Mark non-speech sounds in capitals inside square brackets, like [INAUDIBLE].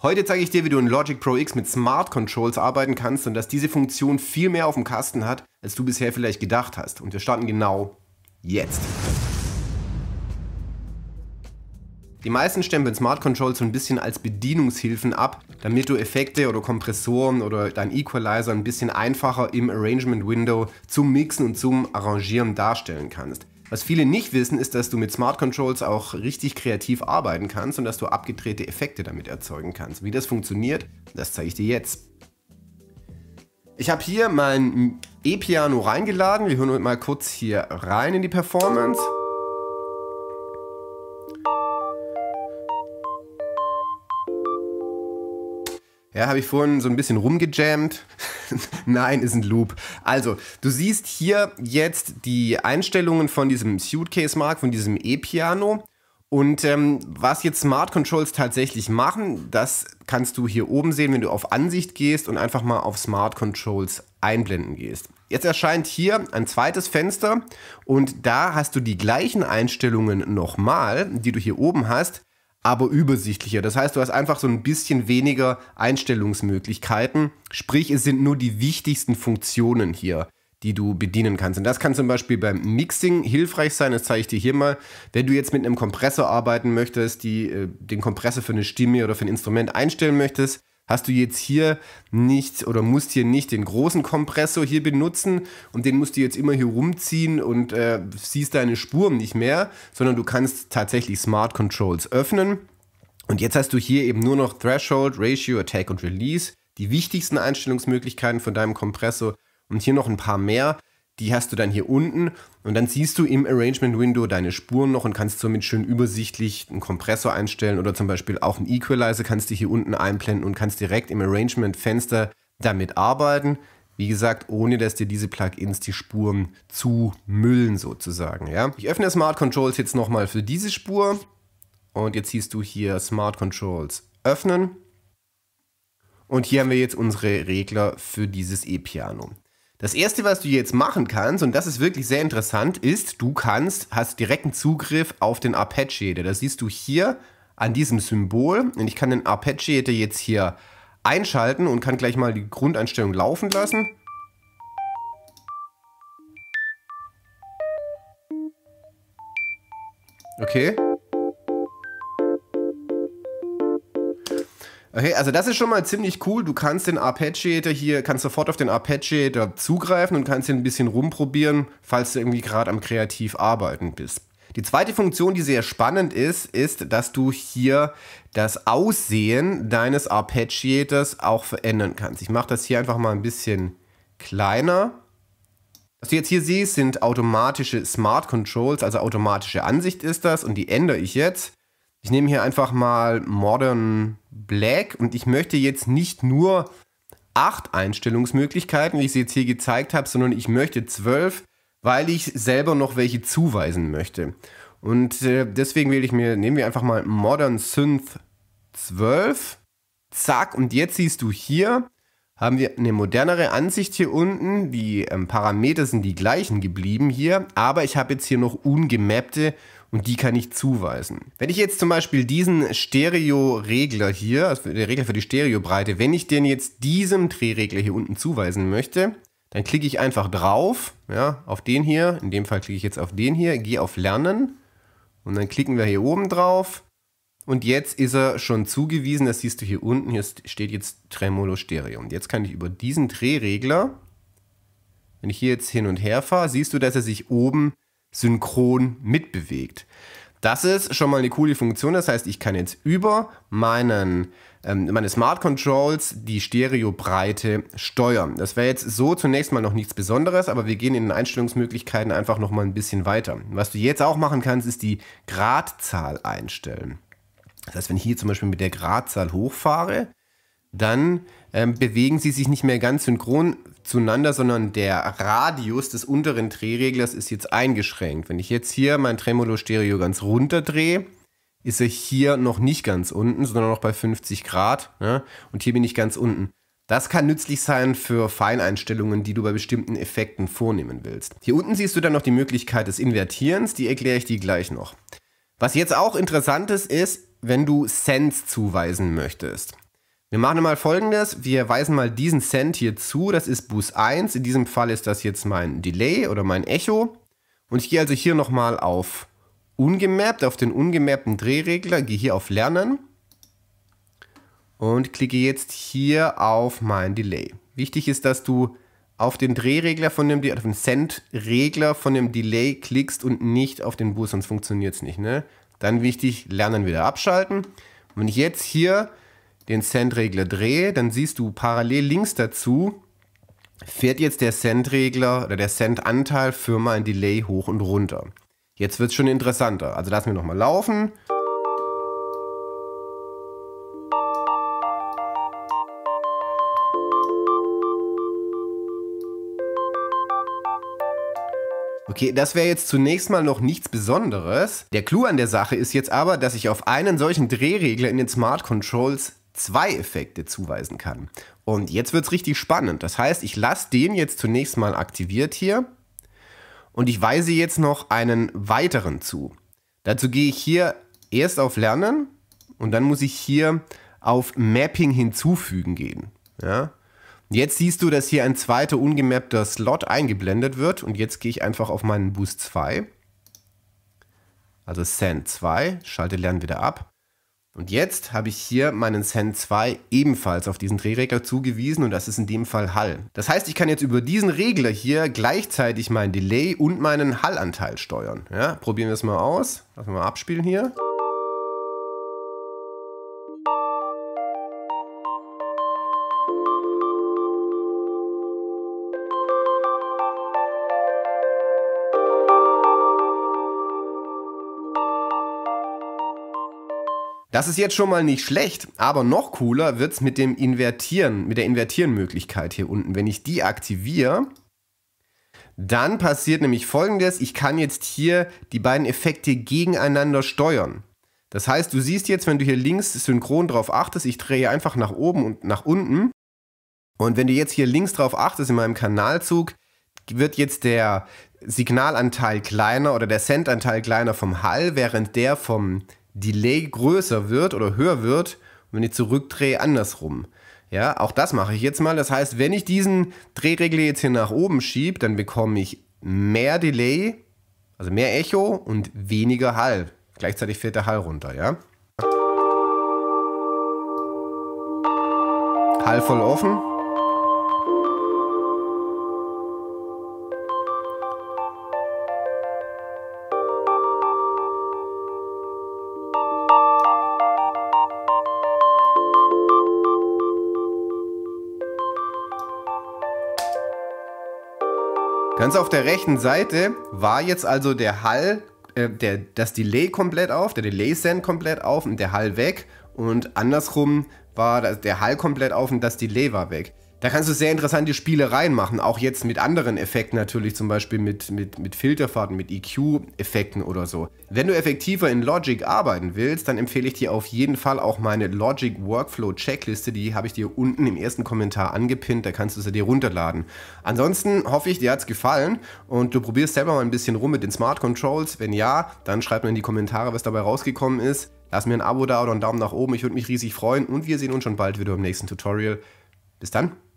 Heute zeige ich dir, wie du in Logic Pro X mit Smart Controls arbeiten kannst und dass diese Funktion viel mehr auf dem Kasten hat, als du bisher vielleicht gedacht hast. Und wir starten genau jetzt. Die meisten stempeln Smart Controls so ein bisschen als Bedienungshilfen ab, damit du Effekte oder Kompressoren oder dein Equalizer ein bisschen einfacher im Arrangement Window zum Mixen und zum Arrangieren darstellen kannst. Was viele nicht wissen, ist, dass du mit Smart Controls auch richtig kreativ arbeiten kannst und dass du abgedrehte Effekte damit erzeugen kannst. Wie das funktioniert, das zeige ich dir jetzt. Ich habe hier mein E-Piano reingeladen. Wir hören mal kurz hier rein in die Performance. Ja, habe ich vorhin so ein bisschen rumgejammt. [LAUGHS] Nein, ist ein Loop. Also, du siehst hier jetzt die Einstellungen von diesem Suitcase Mark, von diesem E-Piano. Und ähm, was jetzt Smart Controls tatsächlich machen, das kannst du hier oben sehen, wenn du auf Ansicht gehst und einfach mal auf Smart Controls einblenden gehst. Jetzt erscheint hier ein zweites Fenster und da hast du die gleichen Einstellungen nochmal, die du hier oben hast, aber übersichtlicher. Das heißt, du hast einfach so ein bisschen weniger Einstellungsmöglichkeiten. Sprich, es sind nur die wichtigsten Funktionen hier, die du bedienen kannst. Und das kann zum Beispiel beim Mixing hilfreich sein. Das zeige ich dir hier mal. Wenn du jetzt mit einem Kompressor arbeiten möchtest, die, äh, den Kompressor für eine Stimme oder für ein Instrument einstellen möchtest, hast du jetzt hier nicht oder musst hier nicht den großen Kompressor hier benutzen und den musst du jetzt immer hier rumziehen und äh, siehst deine Spuren nicht mehr, sondern du kannst tatsächlich Smart Controls öffnen. Und jetzt hast du hier eben nur noch Threshold, Ratio, Attack und Release, die wichtigsten Einstellungsmöglichkeiten von deinem Kompressor und hier noch ein paar mehr. Die hast du dann hier unten und dann siehst du im Arrangement Window deine Spuren noch und kannst somit schön übersichtlich einen Kompressor einstellen oder zum Beispiel auch einen Equalizer kannst du hier unten einblenden und kannst direkt im Arrangement Fenster damit arbeiten. Wie gesagt, ohne dass dir diese Plugins die Spuren zu müllen sozusagen. Ja? Ich öffne Smart Controls jetzt nochmal für diese Spur und jetzt siehst du hier Smart Controls öffnen. Und hier haben wir jetzt unsere Regler für dieses E-Piano. Das erste, was du jetzt machen kannst, und das ist wirklich sehr interessant, ist, du kannst, hast direkten Zugriff auf den Apache-Header. Das siehst du hier an diesem Symbol. Und ich kann den Apache-Header jetzt hier einschalten und kann gleich mal die Grundeinstellung laufen lassen. Okay. Okay, also das ist schon mal ziemlich cool. Du kannst den Arpeggiator hier, kannst sofort auf den Arpeggiator zugreifen und kannst ihn ein bisschen rumprobieren, falls du irgendwie gerade am kreativ arbeiten bist. Die zweite Funktion, die sehr spannend ist, ist, dass du hier das Aussehen deines Arpeggiators auch verändern kannst. Ich mache das hier einfach mal ein bisschen kleiner. Was du jetzt hier siehst, sind automatische Smart Controls, also automatische Ansicht ist das und die ändere ich jetzt. Ich nehme hier einfach mal Modern Black und ich möchte jetzt nicht nur acht Einstellungsmöglichkeiten, wie ich sie jetzt hier gezeigt habe, sondern ich möchte zwölf, weil ich selber noch welche zuweisen möchte. Und äh, deswegen wähle ich mir, nehmen wir einfach mal Modern Synth 12. Zack, und jetzt siehst du hier, haben wir eine modernere Ansicht hier unten. Die ähm, Parameter sind die gleichen geblieben hier, aber ich habe jetzt hier noch ungemappte und die kann ich zuweisen. Wenn ich jetzt zum Beispiel diesen Stereo-Regler hier, also der Regler für die Stereobreite, wenn ich den jetzt diesem Drehregler hier unten zuweisen möchte, dann klicke ich einfach drauf, ja, auf den hier, in dem Fall klicke ich jetzt auf den hier, gehe auf Lernen und dann klicken wir hier oben drauf und jetzt ist er schon zugewiesen, das siehst du hier unten, hier steht jetzt Tremolo Stereo. Und jetzt kann ich über diesen Drehregler, wenn ich hier jetzt hin und her fahre, siehst du, dass er sich oben synchron mitbewegt. Das ist schon mal eine coole Funktion. Das heißt, ich kann jetzt über meinen, ähm, meine Smart Controls die Stereobreite steuern. Das wäre jetzt so zunächst mal noch nichts Besonderes, aber wir gehen in den Einstellungsmöglichkeiten einfach noch mal ein bisschen weiter. Was du jetzt auch machen kannst, ist die Gradzahl einstellen. Das heißt, wenn ich hier zum Beispiel mit der Gradzahl hochfahre, dann ähm, bewegen sie sich nicht mehr ganz synchron zueinander, sondern der Radius des unteren Drehreglers ist jetzt eingeschränkt. Wenn ich jetzt hier mein Tremolo-Stereo ganz runter drehe, ist er hier noch nicht ganz unten, sondern noch bei 50 Grad. Ne? Und hier bin ich ganz unten. Das kann nützlich sein für Feineinstellungen, die du bei bestimmten Effekten vornehmen willst. Hier unten siehst du dann noch die Möglichkeit des Invertierens, die erkläre ich dir gleich noch. Was jetzt auch interessant ist, ist, wenn du Sense zuweisen möchtest. Wir machen mal folgendes, wir weisen mal diesen Send hier zu, das ist Boost 1, in diesem Fall ist das jetzt mein Delay oder mein Echo und ich gehe also hier nochmal auf Ungemappt, auf den ungemappten Drehregler, gehe hier auf Lernen und klicke jetzt hier auf mein Delay. Wichtig ist, dass du auf den Drehregler von dem, auf den Cent-Regler von dem Delay klickst und nicht auf den Boost, sonst funktioniert es nicht. Ne? Dann wichtig, Lernen wieder abschalten. Und wenn ich jetzt hier den Sendregler drehe, dann siehst du parallel links dazu, fährt jetzt der Sendregler oder der Sendanteil für mein Delay hoch und runter. Jetzt wird es schon interessanter. Also lassen wir nochmal laufen. Okay, das wäre jetzt zunächst mal noch nichts Besonderes. Der Clou an der Sache ist jetzt aber, dass ich auf einen solchen Drehregler in den Smart Controls zwei Effekte zuweisen kann. Und jetzt wird es richtig spannend. Das heißt, ich lasse den jetzt zunächst mal aktiviert hier und ich weise jetzt noch einen weiteren zu. Dazu gehe ich hier erst auf Lernen und dann muss ich hier auf Mapping hinzufügen gehen. Ja? Jetzt siehst du, dass hier ein zweiter ungemappter Slot eingeblendet wird und jetzt gehe ich einfach auf meinen Boost 2, also Send 2, schalte Lernen wieder ab und jetzt habe ich hier meinen Send 2 ebenfalls auf diesen Drehregler zugewiesen und das ist in dem Fall Hall. Das heißt, ich kann jetzt über diesen Regler hier gleichzeitig mein Delay und meinen Hallanteil steuern. Ja, probieren wir es mal aus. Lassen wir mal abspielen hier. Das ist jetzt schon mal nicht schlecht, aber noch cooler wird es mit dem Invertieren, mit der Invertieren-Möglichkeit hier unten. Wenn ich die aktiviere, dann passiert nämlich folgendes, ich kann jetzt hier die beiden Effekte gegeneinander steuern. Das heißt, du siehst jetzt, wenn du hier links synchron drauf achtest, ich drehe einfach nach oben und nach unten. Und wenn du jetzt hier links drauf achtest in meinem Kanalzug, wird jetzt der Signalanteil kleiner oder der Sendanteil kleiner vom Hall, während der vom Delay größer wird oder höher wird wenn ich zurückdrehe, andersrum. Ja, auch das mache ich jetzt mal. Das heißt, wenn ich diesen Drehregler jetzt hier nach oben schiebe, dann bekomme ich mehr Delay, also mehr Echo und weniger Hall. Gleichzeitig fährt der Hall runter, ja. Hall voll offen. Ganz auf der rechten Seite war jetzt also der Hall, äh, der, das Delay komplett auf, der Delay-Send komplett auf und der Hall weg. Und andersrum war der Hall komplett auf und das Delay war weg. Da kannst du sehr interessante Spielereien machen, auch jetzt mit anderen Effekten natürlich, zum Beispiel mit, mit, mit Filterfahrten, mit EQ-Effekten oder so. Wenn du effektiver in Logic arbeiten willst, dann empfehle ich dir auf jeden Fall auch meine Logic Workflow Checkliste, die habe ich dir unten im ersten Kommentar angepinnt, da kannst du sie dir runterladen. Ansonsten hoffe ich, dir hat es gefallen und du probierst selber mal ein bisschen rum mit den Smart Controls. Wenn ja, dann schreib mir in die Kommentare, was dabei rausgekommen ist. Lass mir ein Abo da oder einen Daumen nach oben, ich würde mich riesig freuen und wir sehen uns schon bald wieder im nächsten Tutorial. Bis dann!